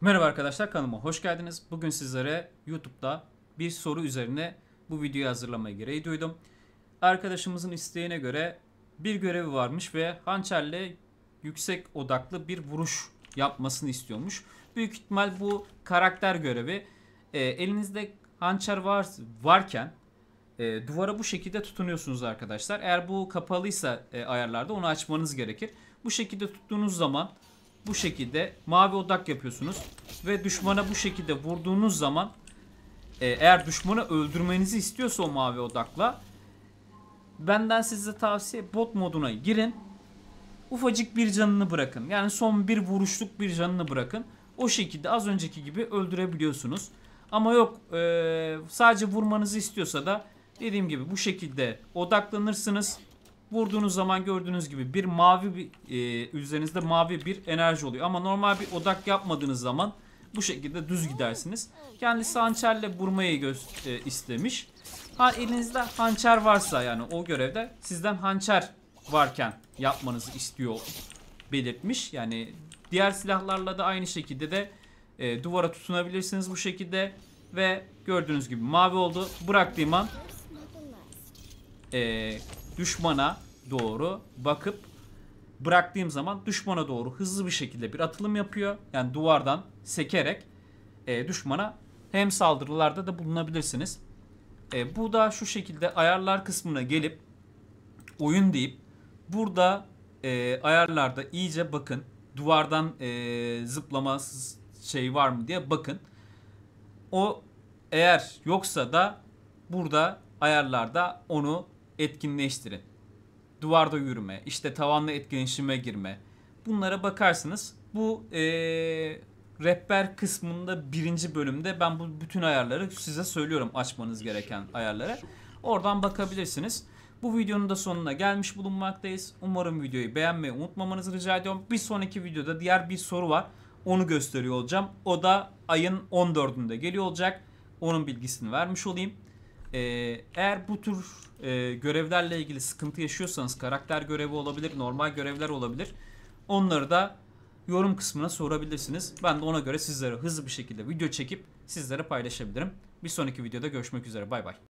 Merhaba arkadaşlar kanalıma hoş geldiniz. Bugün sizlere YouTube'da bir soru üzerine bu videoyu hazırlamaya gereği duydum. Arkadaşımızın isteğine göre bir görevi varmış ve hançerle yüksek odaklı bir vuruş yapmasını istiyormuş. Büyük ihtimal bu karakter görevi. E, elinizde hançer var varken e, duvara bu şekilde tutunuyorsunuz arkadaşlar. Eğer bu kapalıysa e, ayarlarda onu açmanız gerekir. Bu şekilde tuttuğunuz zaman bu şekilde mavi odak yapıyorsunuz. Ve düşmana bu şekilde vurduğunuz zaman e, eğer düşmanı öldürmenizi istiyorsa o mavi odakla benden size tavsiye bot moduna girin. Ufacık bir canını bırakın. Yani son bir vuruşluk bir canını bırakın. O şekilde az önceki gibi öldürebiliyorsunuz. Ama yok e, sadece vurmanızı istiyorsa da dediğim gibi bu şekilde odaklanırsınız. Vurduğunuz zaman gördüğünüz gibi bir mavi bir e, üzerinizde mavi bir enerji oluyor. Ama normal bir odak yapmadığınız zaman bu şekilde düz gidersiniz. Kendisi hançerle vurmayı göz, e, istemiş. Ha elinizde hançer varsa yani o görevde sizden hançer varken yapmanızı istiyor belirtmiş. Yani diğer silahlarla da aynı şekilde de e, duvara tutunabilirsiniz bu şekilde. Ve gördüğünüz gibi mavi oldu. Bıraktığım an e, düşmana doğru bakıp bıraktığım zaman düşmana doğru hızlı bir şekilde bir atılım yapıyor. Yani duvardan sekerek e, düşmana hem saldırılarda da bulunabilirsiniz. E, bu da şu şekilde ayarlar kısmına gelip oyun deyip burada e, ayarlarda iyice bakın duvardan e, zıplama şey var mı diye bakın. O eğer yoksa da burada ayarlarda onu etkinleştirin. Duvarda yürüme, işte tavanla etkileşime girme. Bunlara bakarsınız. Bu e, rehber kısmında birinci bölümde ben bu bütün ayarları size söylüyorum açmanız gereken ayarlara. Oradan bakabilirsiniz. Bu videonun da sonuna gelmiş bulunmaktayız. Umarım videoyu beğenmeyi unutmamanızı rica ediyorum. Bir sonraki videoda diğer bir soru var. Onu gösteriyor olacağım. O da ayın 14'ünde geliyor olacak. Onun bilgisini vermiş olayım. Ee, eğer bu tür e, görevlerle ilgili sıkıntı yaşıyorsanız karakter görevi olabilir, normal görevler olabilir. Onları da yorum kısmına sorabilirsiniz. Ben de ona göre sizlere hızlı bir şekilde video çekip sizlere paylaşabilirim. Bir sonraki videoda görüşmek üzere. Bay bay.